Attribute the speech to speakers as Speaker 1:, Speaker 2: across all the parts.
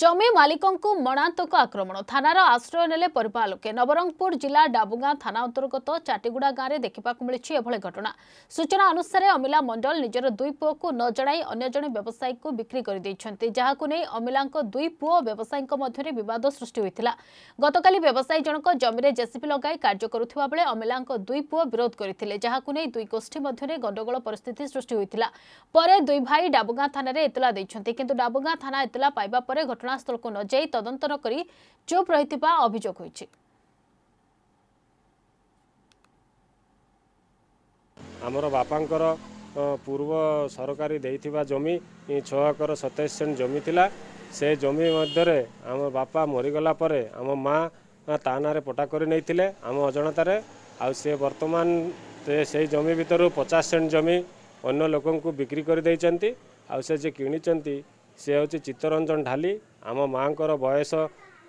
Speaker 1: ଜମି ମାଲିକଙ୍କୁ ମଣାନ୍ତକ ଆକ୍ରମଣ ଥାନାର ଆଶ୍ରୟ ନେଲେ ପରିବାର ଲୋକେ ନବରଙ୍ଗପୁର ଜିଲ୍ଲା ଡାବୁଗାଁ ଥାନା ଅନ୍ତର୍ଗତ ଚାଟିଗୁଡ଼ା ଗାଁରେ ଦେଖିବାକୁ ମିଳିଛି ଏଭଳି ଘଟଣା ସୂଚନା ଅନୁସାରେ ଅମିଲା ମଣ୍ଡଳ ନିଜର ଦୁଇ ପୁଅକୁ ନ ଜଣାଇ ଅନ୍ୟ ଜଣେ ବ୍ୟବସାୟୀଙ୍କୁ ବିକ୍ରି କରିଦେଇଛନ୍ତି ଯାହାକୁ ନେଇ ଅମିଲାଙ୍କ ଦୁଇ ପୁଅ ବ୍ୟବସାୟୀଙ୍କ ମଧ୍ୟରେ ବିବାଦ ସୃଷ୍ଟି ହୋଇଥିଲା ଗତକାଲି ବ୍ୟବସାୟୀ ଜଣକ ଜମିରେ ଜେସିପି ଲଗାଇ କାର୍ଯ୍ୟ କରୁଥିବା ବେଳେ ଅମିଲାଙ୍କ ଦୁଇ ପୁଅ ବିରୋଧ କରିଥିଲେ ଯାହାକୁ ନେଇ ଦୁଇ ଗୋଷ୍ଠୀ ମଧ୍ୟରେ ଗଣ୍ଡଗୋଳ ପରିସ୍ଥିତି ସୃଷ୍ଟି ହୋଇଥିଲା ପରେ ଦୁଇ ଭାଇ ଡାବୁଗାଁ ଥାନାରେ ଏତଲା ଦେଇଛନ୍ତି କିନ୍ତୁ ଡାବୁଗାଁ ଥାନା ଏତଲା ପାଇବା ପରେ ଘଟଣାସ୍ଥଳକୁ ନ ଯାଇ ତଦନ୍ତ ନ କରି ଚୁପ୍ ରହିଥିବା ଅଭିଯୋଗ ହୋଇଛି
Speaker 2: ଆମର ବାପାଙ୍କର ପୂର୍ବ ସରକାରୀ ଦେଇଥିବା ଜମି ଛଅ ଏକର ସତେଇଶ ସେଣ୍ଟ ଜମି ଥିଲା ସେ ଜମି ମଧ୍ୟରେ ଆମ ବାପା ମରିଗଲା ପରେ ଆମ ମା ତା ନାଁରେ ପଟା କରି ନେଇଥିଲେ ଆମ ଅଜଣତାରେ ଆଉ ସେ ବର୍ତ୍ତମାନ ସେଇ ଜମି ଭିତରୁ ପଚାଶ ସେଣ୍ଟ ଜମି ଅନ୍ୟ ଲୋକଙ୍କୁ ବିକ୍ରି କରିଦେଇଛନ୍ତି ଆଉ ସେ ଯିଏ କିଣିଛନ୍ତି ସେ ହେଉଛି ଚିତ୍ତରଞ୍ଜନ ଢାଲି ଆମ ମାଆଙ୍କର ବୟସ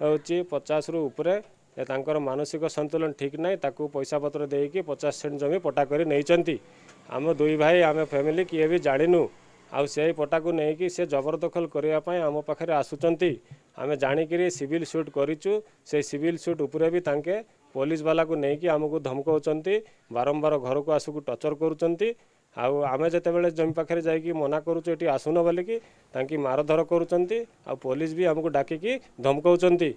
Speaker 2: ହେଉଛି ପଚାଶରୁ ଉପରେ ତାଙ୍କର ମାନସିକ ସନ୍ତୁଳନ ଠିକ୍ ନାହିଁ ତାକୁ ପଇସାପତ୍ର ଦେଇକି ପଚାଶ ସେଣ୍ଟ ଜମି ପଟା କରି ନେଇଛନ୍ତି ଆମ ଦୁଇ ଭାଇ ଆମେ ଫ୍ୟାମିଲି କିଏ ବି ଜାଣିନୁ ଆଉ ସେଇ ପଟାକୁ ନେଇକି ସେ ଜବରଦଖଲ କରିବା ପାଇଁ ଆମ ପାଖରେ ଆସୁଛନ୍ତି ଆମେ ଜାଣିକିରି ସିଭିଲ୍ ସୁଟ୍ କରିଛୁ ସେ ସିଭିଲ୍ ସୁଟ୍ ଉପରେ ବି ତାଙ୍କେ ପୋଲିସ ବାଲାକୁ ନେଇକି ଆମକୁ ଧମକାଉଛନ୍ତି ବାରମ୍ବାର ଘରକୁ ଆସିକି ଟର୍ଚର କରୁଛନ୍ତି ଆଉ ଆମେ ଯେତେବେଳେ ଜମି ପାଖରେ ଯାଇକି ମନା କରୁଛୁ ଏଠି ଆସୁନ ବୋଲିକି ତାଙ୍କେ ମାରଧର କରୁଛନ୍ତି ଆଉ ପୋଲିସ ବି ଆମକୁ ଡାକିକି ଧମକାଉଛନ୍ତି